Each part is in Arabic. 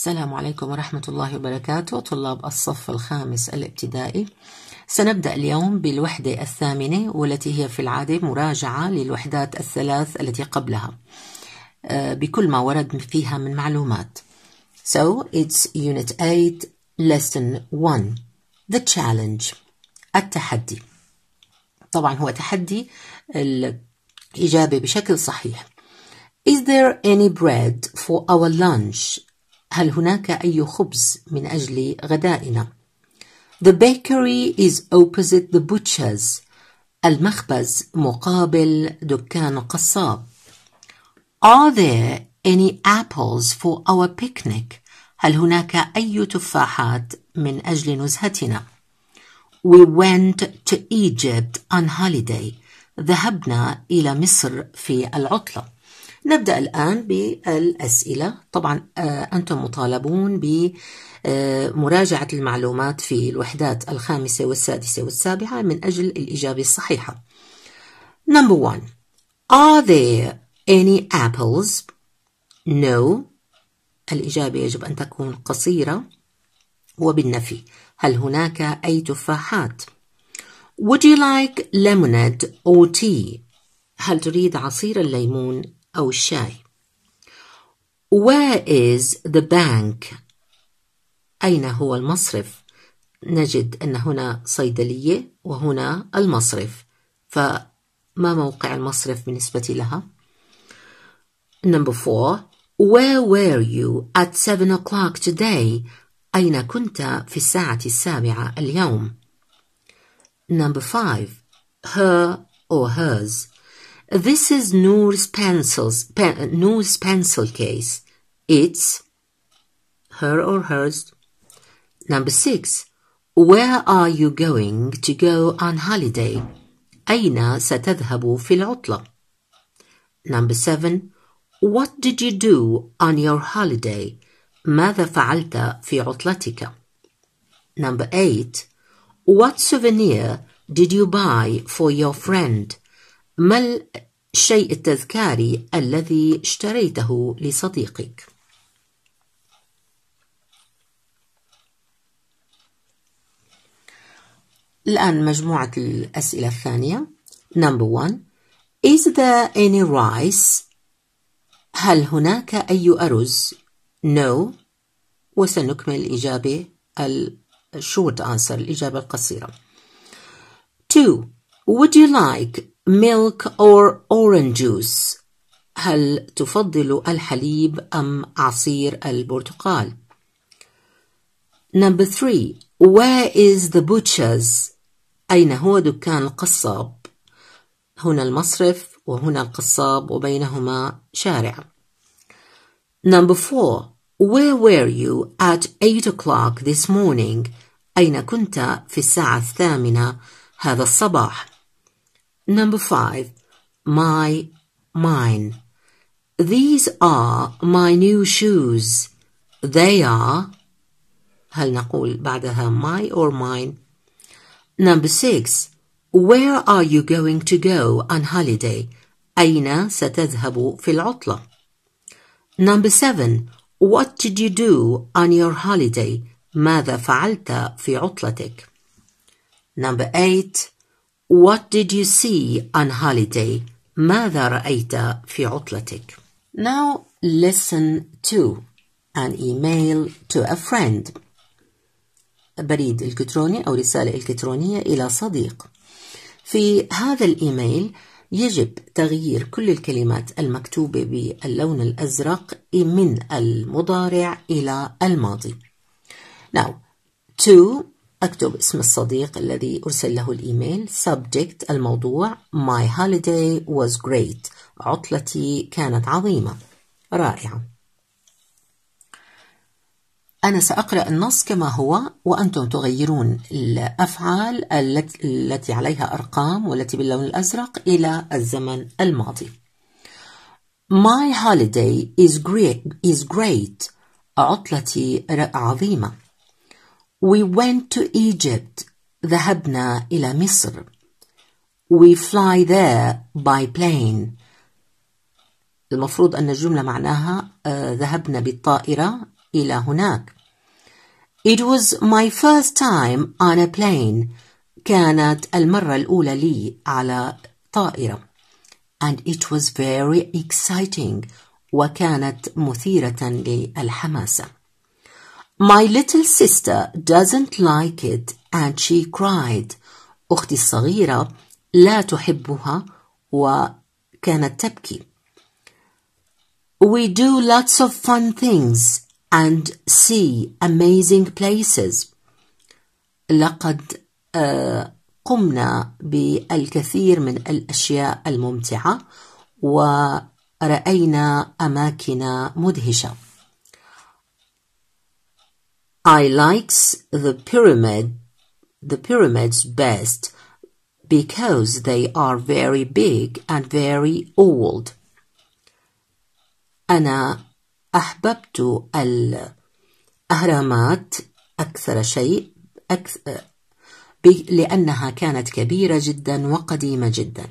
السلام عليكم ورحمة الله وبركاته طلاب الصف الخامس الابتدائي سنبدأ اليوم بالوحدة الثامنة والتي هي في العادة مراجعة للوحدات الثلاث التي قبلها آه، بكل ما ورد فيها من معلومات So it's unit 8 lesson 1 The challenge التحدي طبعا هو تحدي الإجابة بشكل صحيح Is there any bread for our lunch هل هناك أي خبز من أجل غدائنا؟ The bakery is opposite the butcher's. المخبز مقابل دكان قصاب. Are there any apples for our picnic? هل هناك أي تفاحات من أجل نزهتنا؟ We went to Egypt on holiday. ذهبنا إلى مصر في العطلة. نبدأ الآن بالأسئلة طبعا آه، أنتم مطالبون بمراجعة المعلومات في الوحدات الخامسة والسادسة والسابعة من أجل الإجابة الصحيحة Number one Are there any apples? No الإجابة يجب أن تكون قصيرة وبالنفي هل هناك أي تفاحات؟ Would you like lemonade or tea? هل تريد عصير الليمون أو الشاي Where is the bank? أين هو المصرف؟ نجد أن هنا صيدلية وهنا المصرف فما موقع المصرف بالنسبة لها؟ Number four Where were you at seven o'clock today? أين كنت في الساعة السابعة اليوم؟ Number five Her or hers This is Noor's, pencils, pen, Noor's pencil case. It's her or hers. Number six. Where are you going to go on holiday? أين ستذهب في العطلة? Number seven. What did you do on your holiday? ماذا فعلت في عطلتك? Number eight. What souvenir did you buy for your friend? ما الشيء التذكاري الذي اشتريته لصديقك؟ الآن مجموعة الأسئلة الثانية Number one Is there any rice? هل هناك أي أرز؟ No وسنكمل الإجابة short answer الإجابة القصيرة Two Would you like milk or orange juice هل تفضل الحليب أم عصير البرتقال؟ Number three Where is the butcher's؟ أين هو دكان القصاب؟ هنا المصرف وهنا القصاب وبينهما شارع Number four Where were you at 8 o'clock this morning؟ أين كنت في الساعة الثامنة هذا الصباح؟ Number five, my, mine. These are my new shoes. They are هل نقول بعدها my or mine? Number six, where are you going to go on holiday? أين ستذهب في العطلة? Number seven, what did you do on your holiday? ماذا فعلت في عطلتك? Number eight, What did you see on holiday? ماذا رأيت في عطلتك؟ Now listen to an email to a friend. بريد إلكتروني أو رسالة إلكترونية إلى صديق. في هذا الإيميل يجب تغيير كل الكلمات المكتوبة باللون الأزرق من المضارع إلى الماضي. Now, to أكتب اسم الصديق الذي أرسل له الإيميل subject الموضوع My holiday was great عطلتي كانت عظيمة رائعة أنا سأقرأ النص كما هو وأنتم تغيرون الأفعال التي عليها أرقام والتي باللون الأزرق إلى الزمن الماضي My holiday is great, is great. عطلتي عظيمة We went to Egypt. ذهبنا إلى مصر. We fly there by plane. المفروض أن الجملة معناها ذهبنا بالطائرة إلى هناك. It was my first time on a plane. كانت المرة الأولى لي على طائرة. And it was very exciting. وكانت مثيرة للحماسة. My little sister doesn't like it and she cried. أختي الصغيرة لا تحبها وكانت تبكي. We do lots of fun things and see amazing places. لقد قمنا بالكثير من الأشياء الممتعة ورأينا أماكن مدهشة. I likes the pyramid the pyramids best because they are very big and very old. أنا أحببت الأهرامات أكثر شيء أكثر لأنها كانت كبيرة جدا وقديمة جدا.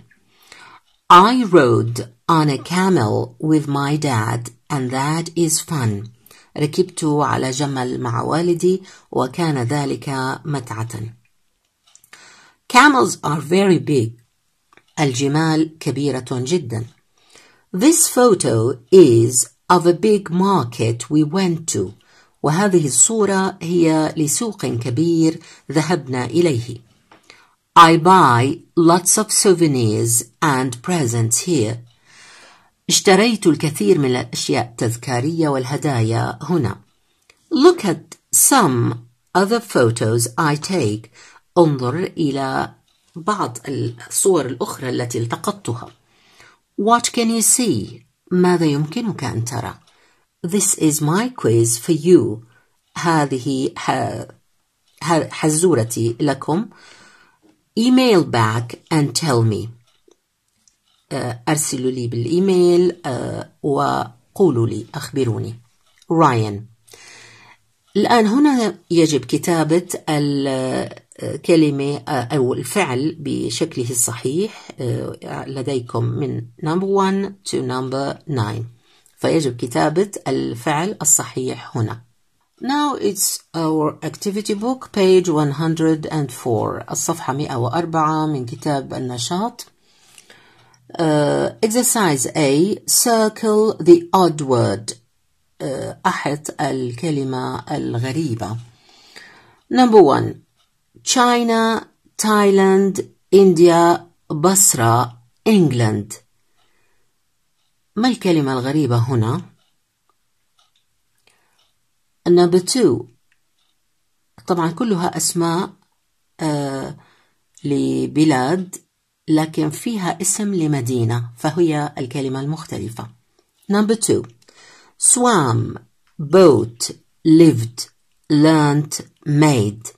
I rode on a camel with my dad and that is fun. ركبت على جمل مع والدي وكان ذلك متعة. Camels are very big. الجمال كبيرة جدا. This photo is of a big market we went to. وهذه الصورة هي لسوق كبير ذهبنا إليه. I buy lots of souvenirs and presents here. اشتريت الكثير من الأشياء التذكارية والهدايا هنا. Look at some other photos I take. انظر إلى بعض الصور الأخرى التي التقطتها. What can you see? ماذا يمكنك أن ترى؟ This is my quiz for you. هذه حزورتي لكم. Email back and tell me. آه، أرسلوا لي بالإيميل آه، وقولوا لي أخبروني رايان الآن هنا يجب كتابة الكلمة آه، أو الفعل بشكله الصحيح لديكم من number 1 to number 9 فيجب كتابة الفعل الصحيح هنا Now it's our activity book page 104 الصفحة 104 من كتاب النشاط Uh, exercise A circle the odd word uh, أحط الكلمة الغريبة number one China Thailand India بصرة England ما الكلمة الغريبة هنا number two طبعا كلها أسماء uh, لبلاد لكن فيها اسم لمدينة فهي الكلمة المختلفة number two swam boat lived learnt made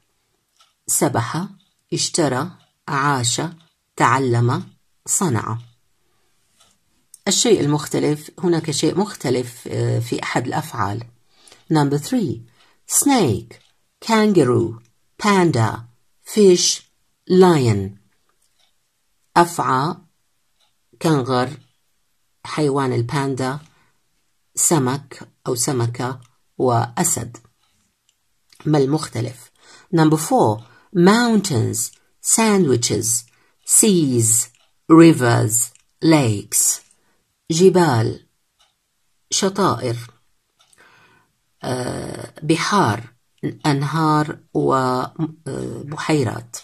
سبح اشترى عاش تعلم صنع الشيء المختلف هناك شيء مختلف آه، في أحد الأفعال number three snake kangaroo panda fish lion أفعى كنغر حيوان الباندا سمك أو سمكة وأسد ما المختلف number four mountains sandwiches seas rivers lakes جبال شطائر آه، بحار أنهار وبحيرات آه،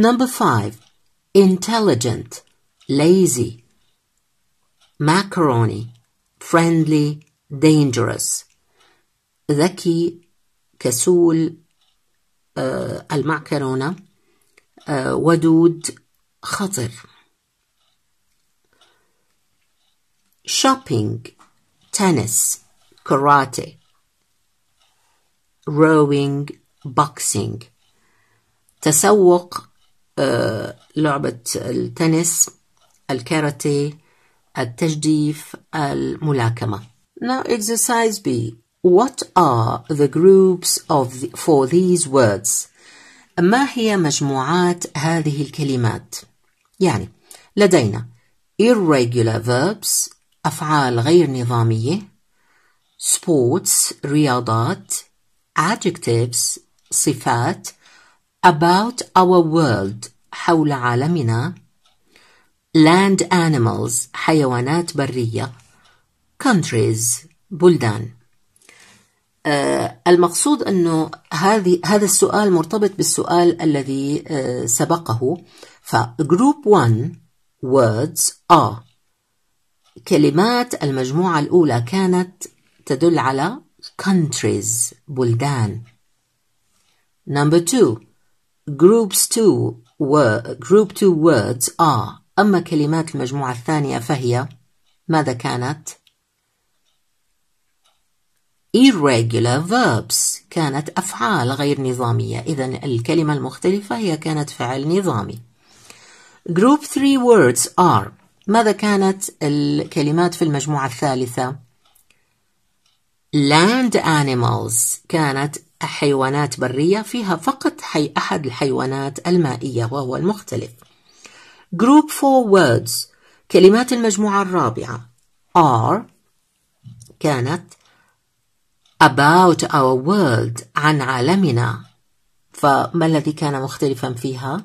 number five intelligent, lazy, macaroni, friendly, dangerous, ذكي, كسول, آه المعكرونة, آه ودود, خطر. Shopping, tennis, karate, rowing, boxing, تسوق لعبة التنس الكاراتيه التجديف الملاكمة Now exercise B What are the groups of the, for these words? ما هي مجموعات هذه الكلمات؟ يعني لدينا irregular verbs أفعال غير نظامية sports رياضات adjectives صفات about our world حول عالمنا land animals حيوانات برية countries بلدان آه المقصود أنه هذه هذا السؤال مرتبط بالسؤال الذي آه سبقه فجروب 1 words are كلمات المجموعة الأولى كانت تدل على countries بلدان number 2 Groups two were, group two words are أما كلمات المجموعة الثانية فهي ماذا كانت؟ irregular verbs كانت أفعال غير نظامية إذا الكلمة المختلفة هي كانت فعل نظامي group three words are ماذا كانت الكلمات في المجموعة الثالثة؟ land animals كانت حيوانات برية فيها فقط حي أحد الحيوانات المائية وهو المختلف Group 4 words كلمات المجموعة الرابعة are كانت about our world عن عالمنا فما الذي كان مختلفا فيها؟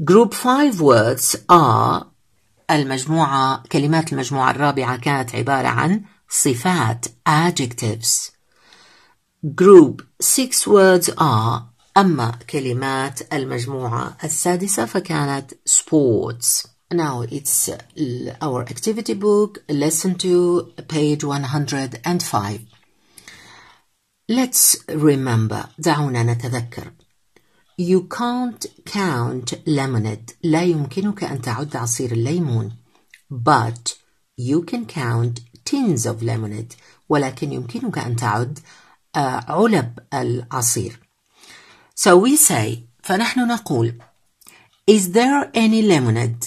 Group 5 words are المجموعة كلمات المجموعة الرابعة كانت عبارة عن صفات adjectives Group six words are أما كلمات المجموعة السادسة فكانت sports. Now it's our activity book, lesson 2, page 105. Let's remember, دعونا نتذكر. You can't count lemonade. لا يمكنك أن تعد عصير الليمون. But you can count tins of lemonade. ولكن يمكنك أن تعد علب العصير So we say فنحن نقول Is there any lemonade?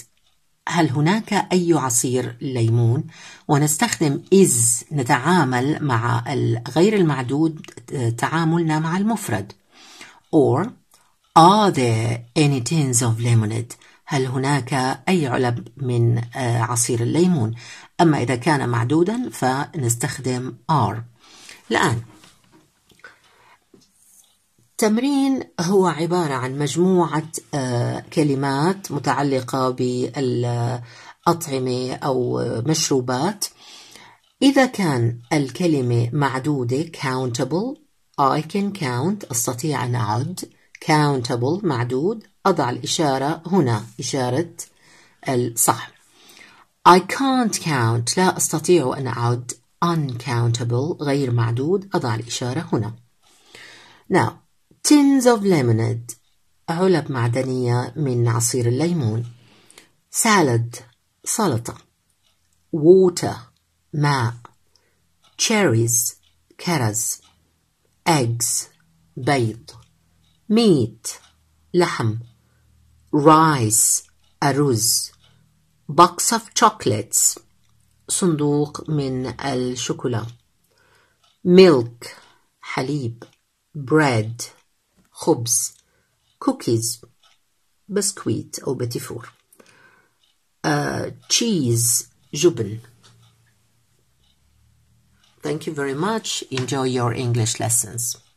هل هناك أي عصير ليمون؟ ونستخدم is نتعامل مع الغير المعدود تعاملنا مع المفرد or Are there any tins of lemonade? هل هناك أي علب من آه، عصير الليمون؟ أما إذا كان معدودا فنستخدم are الآن التمرين هو عبارة عن مجموعة آه، كلمات متعلقة بالأطعمة أو مشروبات إذا كان الكلمة معدودة countable I can count أستطيع أن أعد countable معدود أضع الإشارة هنا إشارة الصح I can't count لا أستطيع أن أعد uncountable غير معدود أضع الإشارة هنا Now tins of lemonade علب معدنية من عصير الليمون salad سلطة water ماء cherries كرز eggs بيض meat لحم rice أرز box of chocolates صندوق من الشوكولا milk حليب bread خبز cookies بسكويت أو بتيفور cheese, uh, جبن Thank you very much. Enjoy your English lessons.